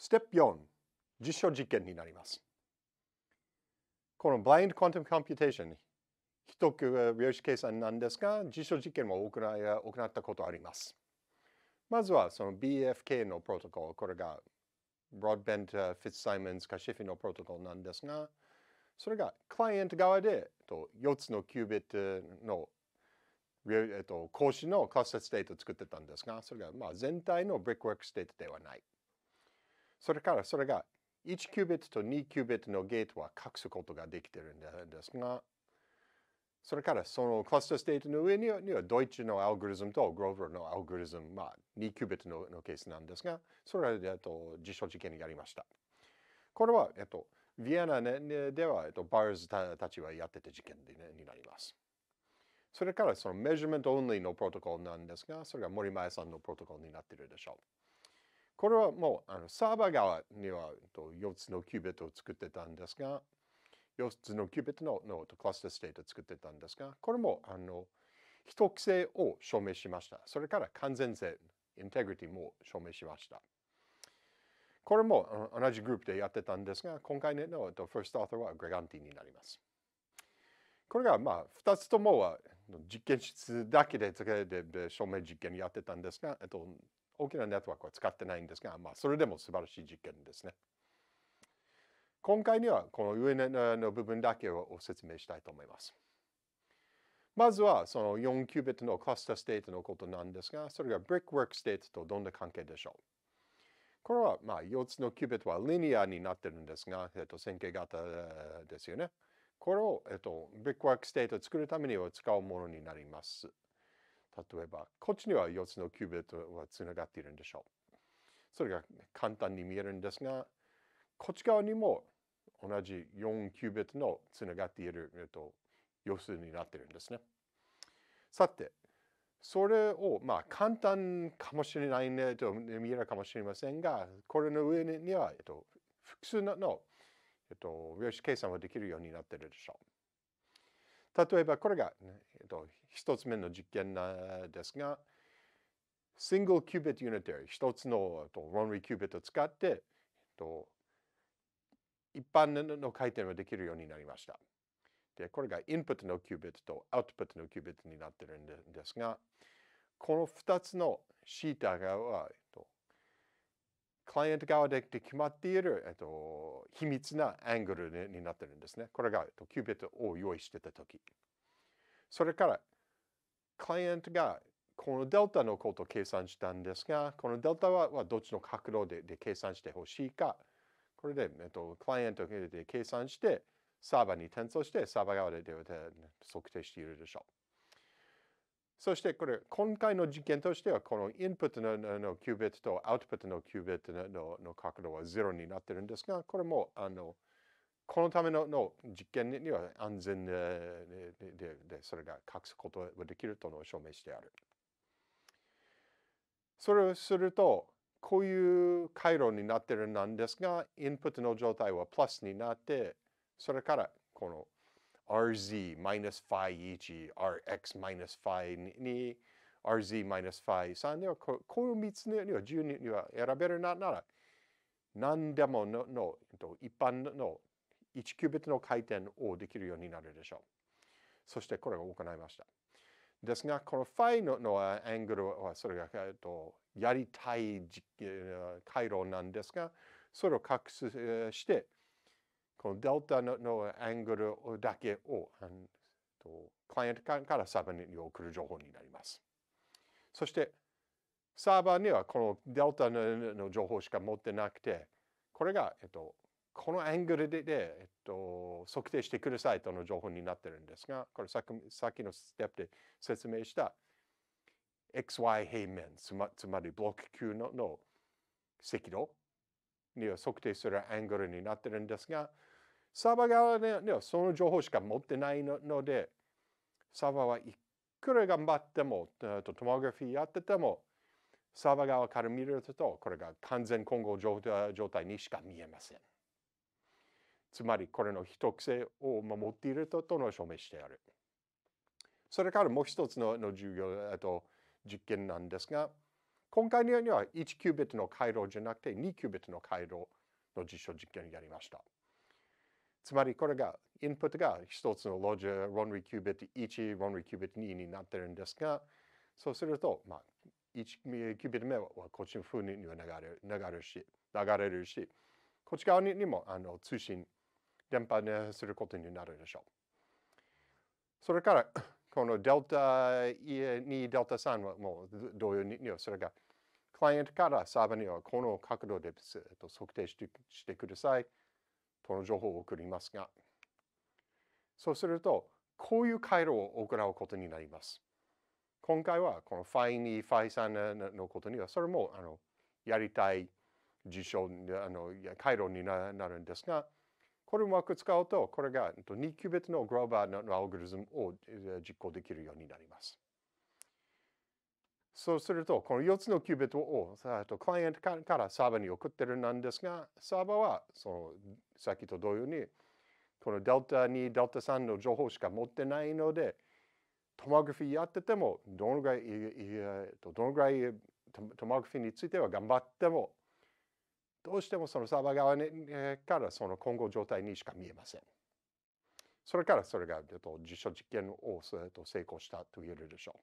ステップ4、実証実験になります。この Blind Quantum Computation、一区量子計算なんですが、実証実験も行ったことあります。まずはその BFK のプロトコル、これが Broadbent、Fitzsimons、s カシ f ィのプロトコルなんですが、それがクライアント側で4つのキュービットのえっと、格子のクラスターステートを作ってたんですが、それがまあ全体のブリックワークステートではない。それからそれが1キュービットと2キュービットのゲートは隠すことができているんですが、それからそのクラスターステートの上にはドイツのアルゴリズムとグローブルのアルゴリズム、まあ、2キュービットののケースなんですが、それで、えっと、実証実験にやりました。これは、えっと、ィエナでは、えっと、バーズたちはやってた実験で、ね、になります。それからそのメジュメントオンリーのプロトコルなんですが、それが森前さんのプロトコルになっているでしょう。これはもうあのサーバー側には4つのキュービットを作ってたんですが、4つのキュービットののクラスターステートを作ってたんですが、これもあの秘匿性を証明しました。それから完全性、インテグリティも証明しました。これも同じグループでやってたんですが、今回の First ー u ー h o はグレガンティになります。これがまあ2つともは実験室だけででで証明実験やってたんですが、えっと、大きなネットワークは使ってないんですが、まあ、それでも素晴らしい実験ですね。今回にはこの上の部分だけを説明したいと思います。まずはその4キュービットのクラスターステートのことなんですが、それが Brickwork ステートとどんな関係でしょうこれはまあ4つのキュービットはリニアになってるんですが、えっと、線形型ですよね。これを、えっと、Brickwork ステートを作るためには使うものになります。例えば、こっちには4つのキュービットはつながっているんでしょう。それが簡単に見えるんですが、こっち側にも同じ4キュービットのつながっている、えっと、様子になっているんですね。さて、それを、まあ、簡単かもしれないねと見えるかもしれませんが、これの上には、えっと、複数のえっと、量子計算ができるようになっているでしょう。例えばこれが、ね、えっと、一つ目の実験ですが、シングルキュービットユ u ティ、一つのと Runway Qubit を使って、えっと、一般の回転をできるようになりました。で、これがインプットのキュービットとアウトプットのキュービットになってるんですが、この二つのシータがは、えっと、クライアント側で決まっている、えっと、秘密なアングルになってるんですね。これが、えっと、キュービットを用意してた時。それから、クライアントがこのデルタのことを計算したんですが、このデルタはどっちの角度で計算してほしいか、これで、えっと、クライアントで計算して、サーバーに転送して、サーバー側で測定しているでしょう。そしてこれ、今回の実験としては、このインプットののキュービットとアウトプットのキュービットのの角度は0になってるんですが、これも、あの、このためのの実験には安全でででそれが隠すことができるとの証明してある。それをすると、こういう回路になってるなんですが、インプットの状態はプラスになって、それからこの rz minus phi 1、rx マイナス phi 2、rz マイナス phi 3ではこ、こう3つには自由には選べるなら、何でものの一般の1キュービットの回転をできるようになるでしょう。そしてこれを行いました。ですが、この phi ののアングルは、それが、えっと、やりたい回路なんですが、それを隠して、このデルタのアングルだけをとクライアントからサーバーに送る情報になります。そしてサーバーにはこのデルタの情報しか持ってなくて、これが、えっと、このアングルでえっと、測定してくるサイトの情報になってるんですが、これさっきさっきのステップで説明した XY 平面つま、つまりブロック級のの赤道には測定するアングルになってるんですが、サーバー側ではその情報しか持ってないので、サーバーはいくら頑張っても、トモグラフィーやってても、サーバー側から見ると、これが完全混合状態にしか見えません。つまり、これの秘匿性を守っているととの証明してある。それからもう一つの授業、と実験なんですが、今回には1キュービットの回路じゃなくて2キュービットの回路の実証実験をやりました。つまりこれがインプットが一つのロジャー r o キュービット i t 1ロンリキュービット t 2になってるんですが、そうすると、まあ、1キュービット目はこっちの風には流れ流れし流れるし、こっち側にもあの通信、電波にすることになるでしょう。それから、このデルタ2、デルタ3はもう同様に、それがクライアントからサーバーにはこの角度で測定してしてください。この情報を送りますがそうするとこういう回路を行うことになります。今回はこの Phi2、Phi3 のことにはそれもあのやりたい事象あの回路になるんですがこれをうまく使うとこれが2キュビットのグローバーのアルゴリズムを実行できるようになります。そうすると、この4つのキュービットをクライアントからサーバーに送ってるなんですが、サーバーはそのさっきと同様に、このデルタ2、デルタ3の情報しか持ってないので、トマグフィーやってても、どのぐらい、どのぐらいトマグフィーについては頑張っても、どうしてもそのサーバー側からその混合状態にしか見えません。それからそれが実証実験を成功したと言えるでしょう。